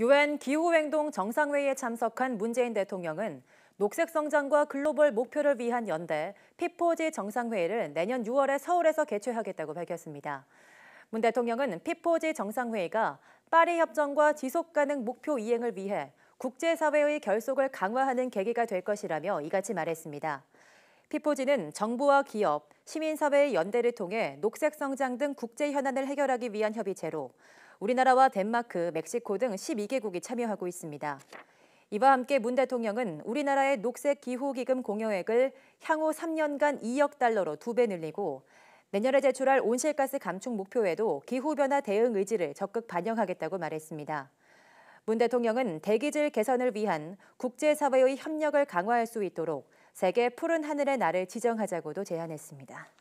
유엔 기후행동 정상회의에 참석한 문재인 대통령은 녹색 성장과 글로벌 목표를 위한 연대 피포지 정상회의를 내년 6월에 서울에서 개최하겠다고 밝혔습니다. 문 대통령은 피포지 정상회의가 파리 협정과 지속 가능 목표 이행을 위해 국제사회의 결속을 강화하는 계기가 될 것이라며 이같이 말했습니다. 피포지는 정부와 기업, 시민사회의 연대를 통해 녹색 성장 등 국제 현안을 해결하기 위한 협의체로 우리나라와 덴마크, 멕시코 등 12개국이 참여하고 있습니다. 이와 함께 문 대통령은 우리나라의 녹색 기후기금 공여액을 향후 3년간 2억 달러로 두 배 늘리고 내년에 제출할 온실가스 감축 목표에도 기후변화 대응 의지를 적극 반영하겠다고 말했습니다. 문 대통령은 대기질 개선을 위한 국제사회의 협력을 강화할 수 있도록 세계 푸른 하늘의 날을 지정하자고도 제안했습니다.